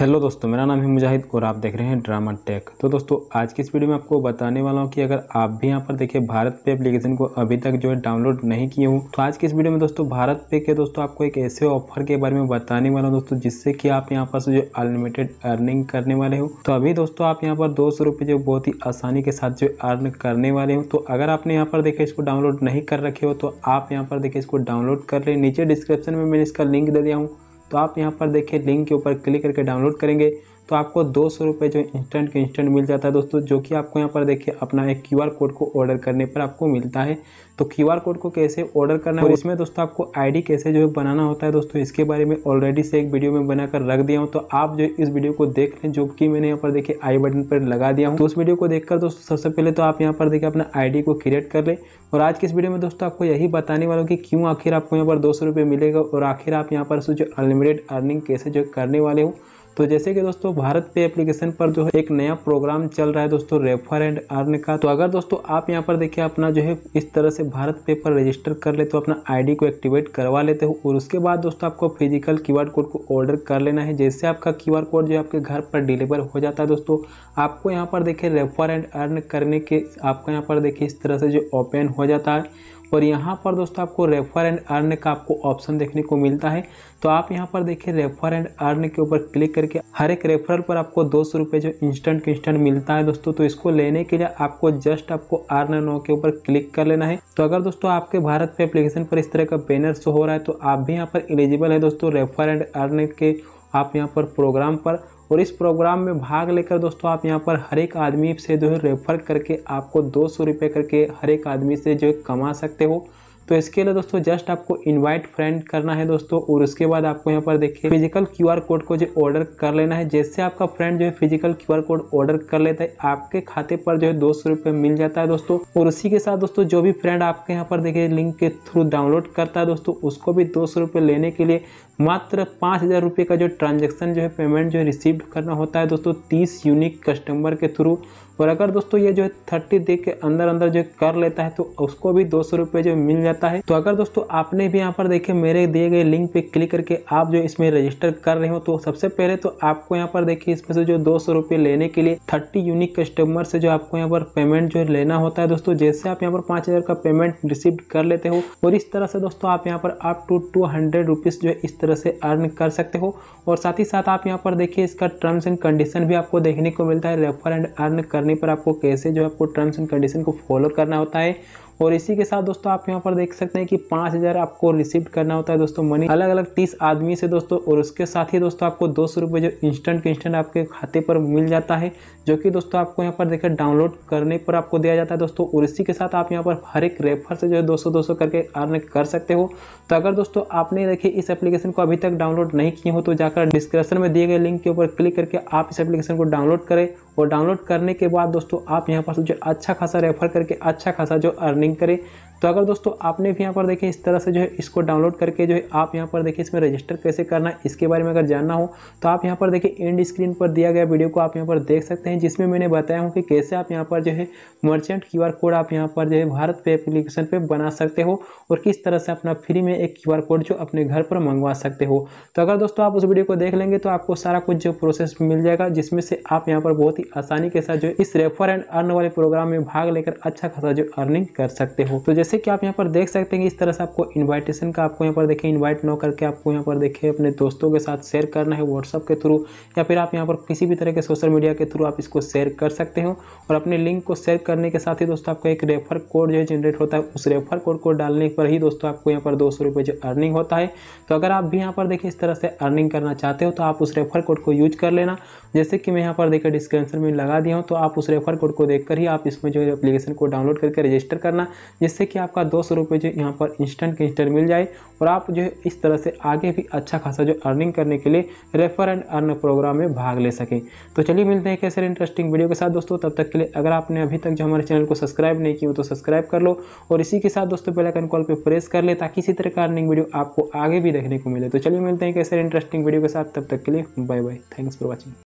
hello दोस्तों मेरा नाम है मुजाहिद और आप देख रहे हैं ड्रामा टेक तो दोस्तों आज की इस वीडियो में आपको बताने वाला हूँ कि अगर आप भी यहाँ पर देखिए भारत पे एप्लीकेशन को अभी तक जो है डाउनलोड नहीं किए हूँ तो आज की इस वीडियो में दोस्तों भारत पे के दोस्तों आपको एक ऐसे ऑफर के बारे में बताने वाला हूँ दोस्तों जिससे कि आप यहाँ पर जो अनलिमिटेड अर्निंग करने वाले हो तो अभी दोस्तों आप यहाँ पर दो जो बहुत ही आसानी के साथ जो अर्न करने वाले हो तो अगर आपने यहाँ पर देखे इसको डाउनलोड नहीं कर रखे हो तो आप यहाँ पर देखे इसको डाउनलोड कर ले नीचे डिस्क्रिप्शन में मैंने इसका लिंक दे दिया हूँ तो आप यहाँ पर देखें लिंक के ऊपर क्लिक करके डाउनलोड करेंगे तो आपको दो सौ रुपये जो इंस्टेंट के इंस्टेंट मिल जाता है दोस्तों जो कि आपको यहाँ पर देखिए अपना एक क्यू कोड को ऑर्डर करने पर आपको मिलता है तो क्यू कोड को कैसे ऑर्डर करना है इसमें दोस्तों आपको डी कैसे जो है बनाना होता है दोस्तों इसके बारे में ऑलरेडी से एक वीडियो में बनाकर रख दिया हूँ तो आप जो इस वीडियो को देख लें जो कि मैंने यहाँ पर देखिए आई बटन पर लगा दिया हूँ तो उस वीडियो को देखकर दोस्तों सबसे पहले तो आप यहाँ पर देखिए अपना आईडी को क्रिएट कर लें और आज की इस वीडियो में दोस्तों आपको यही बताने वाला हूँ कि क्यों आखिर आपको यहाँ पर दो सौ मिलेगा और आखिर आप यहाँ पर जो अनलिमिटेड अर्निंग कैसे जो करने वाले हूँ तो जैसे कि दोस्तों भारत पे एप्लीकेशन पर जो है एक नया प्रोग्राम चल रहा है दोस्तों रेफर एंड अर्न का तो अगर दोस्तों आप यहाँ पर देखिए अपना जो है इस तरह से भारत पे पर रजिस्टर कर लेते हो अपना आईडी को एक्टिवेट करवा लेते हो और उसके बाद दोस्तों आपको फिजिकल आर कोड को ऑर्डर कर लेना है जैसे आपका आर कोड जो है आपके घर पर डिलीवर हो जाता है दोस्तों आपको यहाँ पर देखिए रेफर एंड अर्न करने के आपको यहाँ पर देखिए इस तरह से जो ओपन हो जाता है और यहाँ पर दोस्तों आपको रेफर एंड अर्न का आपको ऑप्शन देखने को मिलता है तो आप यहाँ पर देखिए रेफर एंड अर्न के ऊपर क्लिक करके हर एक रेफरल पर आपको दो सौ रुपये जो इंस्टेंट इंस्टेंट मिलता है दोस्तों तो इसको लेने के लिए आपको जस्ट आपको अर्न नो के ऊपर क्लिक कर लेना है तो अगर दोस्तों आपके भारत पे एप्लीकेशन पर इस तरह का बैनर शो हो रहा है तो आप भी यहाँ पर एलिजिबल है दोस्तों रेफर एंड अर्न के आप यहाँ पर प्रोग्राम पर और इस प्रोग्राम में भाग लेकर दोस्तों आप यहाँ पर हर एक आदमी से जो है रेफर करके आपको दो सौ रुपये करके हर एक आदमी से जो है कमा सकते हो तो इसके लिए दोस्तों जस्ट आपको इनवाइट फ्रेंड करना है दोस्तों और उसके बाद आपको यहाँ पर देखिए फिजिकल क्यूआर कोड को जो ऑर्डर कर लेना है जैसे आपका फ्रेंड जो है फिजिकल क्यूआर कोड ऑर्डर कर लेता है आपके खाते पर जो है दो सौ रुपये मिल जाता है दोस्तों और उसी के साथ दोस्तों जो भी फ्रेंड आपके यहाँ पर देखिए लिंक के थ्रू डाउनलोड करता है दोस्तों उसको भी दो सौ लेने के लिए मात्र पाँच हज़ार रुपये का जो ट्रांजेक्शन जो है पेमेंट जो है रिसीव करना होता है दोस्तों तीस यूनिक कस्टमर के थ्रू और अगर दोस्तों ये जो है थर्टी डे के अंदर अंदर जो कर लेता है तो उसको भी दो सौ रुपये जो मिल जाता है तो अगर दोस्तों आपने भी यहाँ पर देखे मेरे दिए गए लिंक पे क्लिक करके आप जो इसमें रजिस्टर कर रहे हो तो सबसे पहले तो आपको यहाँ पर देखिए इसमें से जो दो सौ लेने के लिए थर्टी यूनिक कस्टमर से जो आपको यहाँ पर पेमेंट जो लेना होता है दोस्तों जैसे आप यहाँ पर पाँच हज़ार का पेमेंट रिसीव कर लेते हो और इस तरह से दोस्तों आप यहाँ पर अप टू टू हंड्रेड जो है इस तरह तरह से अर्न कर सकते हो और साथ ही साथ आप यहाँ पर देखिए इसका टर्म्स एंड कंडीशन भी आपको देखने को मिलता है रेफर एंड अर्न करने पर आपको कैसे जो है आपको टर्म्स एंड कंडीशन को फॉलो करना होता है और इसी के साथ दोस्तों आप यहाँ पर देख सकते हैं कि पाँच हज़ार आपको रिसीव करना होता है दोस्तों मनी अलग अलग तीस आदमी से दोस्तों और उसके साथ ही दोस्तों आपको दो सौ रुपये जो इंस्टेंट इंस्टेंट आपके खाते पर मिल जाता है जो कि दोस्तों आपको यहाँ पर देखिए डाउनलोड करने पर आपको दिया जाता है दोस्तों और इसी के साथ आप यहाँ पर हर एक रेफर से जो है दो सौ दो सौ करके अर्न कर सकते हो तो अगर दोस्तों आपने देखिए इस एप्लीकेशन को अभी तक डाउनलोड नहीं किए हो तो जाकर डिस्क्रिप्शन में दिए गए लिंक के ऊपर क्लिक करके आप इस एप्लीकेशन को डाउनलोड करें और डाउनलोड करने के बाद दोस्तों आप यहाँ पर जो अच्छा खासा रेफर करके अच्छा खासा जो अर्निंग करें तो अगर दोस्तों आपने भी यहाँ पर देखें इस तरह से जो है इसको डाउनलोड करके जो है आप यहाँ पर देखें इसमें रजिस्टर कैसे करना है इसके बारे में अगर जानना हो तो आप यहाँ पर देखें एंड स्क्रीन पर दिया गया वीडियो को आप यहाँ पर देख सकते हैं जिसमें मैंने बताया हूँ कि कैसे आप यहाँ पर जो है मर्चेंट क्यू कोड आप यहाँ पर जो है भारत पे एप्लीकेशन पर बना सकते हो और किस तरह से अपना फ्री में एक क्यू कोड जो अपने घर पर मंगवा सकते हो तो अगर दोस्तों आप उस वीडियो को देख लेंगे तो आपको सारा कुछ जो प्रोसेस मिल जाएगा जिसमें से आप यहाँ पर बहुत ही आसानी के साथ जो इस रेफर एंड अर्न वाले प्रोग्राम में भाग लेकर अच्छा खासा जो अर्निंग कर सकते हो तो जैसे जैसे कि आप यहाँ पर देख सकते हैं कि इस तरह से आपको इन्वाइटेशन का आपको यहाँ पर देखिए इनवाइट नो करके आपको यहाँ पर देखिए अपने दोस्तों के साथ शेयर करना है व्हाट्सअप के थ्रू या फिर आप यहाँ पर किसी भी तरह के सोशल मीडिया के थ्रू आप इसको शेयर कर सकते हो और अपने लिंक को शेयर करने के साथ ही दोस्तों आपका एक रेफर कोड जो है जनरेट होता है उस रेफर कोड को डालने पर ही दोस्तों आपको यहाँ पर दो सौ जो अर्निंग होता है तो अगर आप भी यहाँ पर देखिए इस तरह से अर्निंग करना चाहते हो तो आप उस रेफर कोड को यूज कर लेना जैसे कि मैं यहाँ पर देखकर डिस्क्रिप्शन में लगा दिया हूँ तो आप उस रेफर कोड को देखकर ही आप इसमें जो है एप्लीकेशन को डाउनलोड करके रजिस्टर करना जिससे कि आपका दो सौ रुपये जो यहाँ पर इंस्टेंट के इंस्टेंट मिल जाए और आप जो है इस तरह से आगे भी अच्छा खासा जो अर्निंग करने के लिए रेफर एंड अर्न प्रोग्राम में भाग ले सकें तो चलिए मिलते हैं कैसे इंटरेस्टिंग वीडियो के साथ दोस्तों तब तक के लिए अगर आपने अभी तक जो हमारे चैनल को सब्सक्राइब नहीं किया तो सब्सक्राइब कर लो और इसी के साथ दोस्तों बेलाइकन कॉल पर प्रेस कर ले ताकि इसी तरह का अर्निंग वीडियो आपको आगे भी देखने को मिले तो चलिए मिलते हैं कैसे इंटरेस्टिंग वीडियो के साथ तब तक के लिए bye bye thanks for watching